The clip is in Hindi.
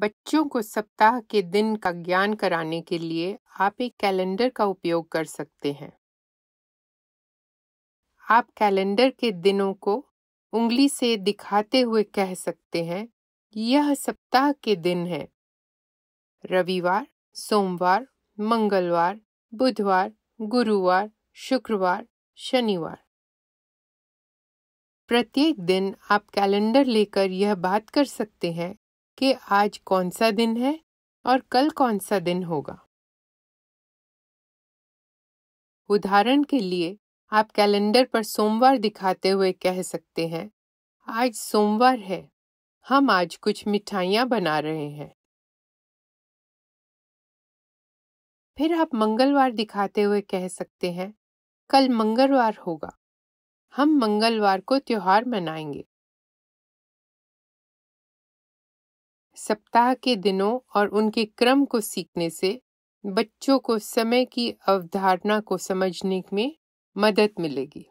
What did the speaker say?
बच्चों को सप्ताह के दिन का ज्ञान कराने के लिए आप एक कैलेंडर का उपयोग कर सकते हैं आप कैलेंडर के दिनों को उंगली से दिखाते हुए कह सकते हैं यह सप्ताह के दिन है रविवार सोमवार मंगलवार बुधवार गुरुवार शुक्रवार शनिवार प्रत्येक दिन आप कैलेंडर लेकर यह बात कर सकते हैं कि आज कौन सा दिन है और कल कौन सा दिन होगा उदाहरण के लिए आप कैलेंडर पर सोमवार दिखाते हुए कह सकते हैं आज सोमवार है हम आज कुछ मिठाइयाँ बना रहे हैं फिर आप मंगलवार दिखाते हुए कह सकते हैं कल मंगलवार होगा हम मंगलवार को त्योहार मनाएंगे सप्ताह के दिनों और उनके क्रम को सीखने से बच्चों को समय की अवधारणा को समझने में मदद मिलेगी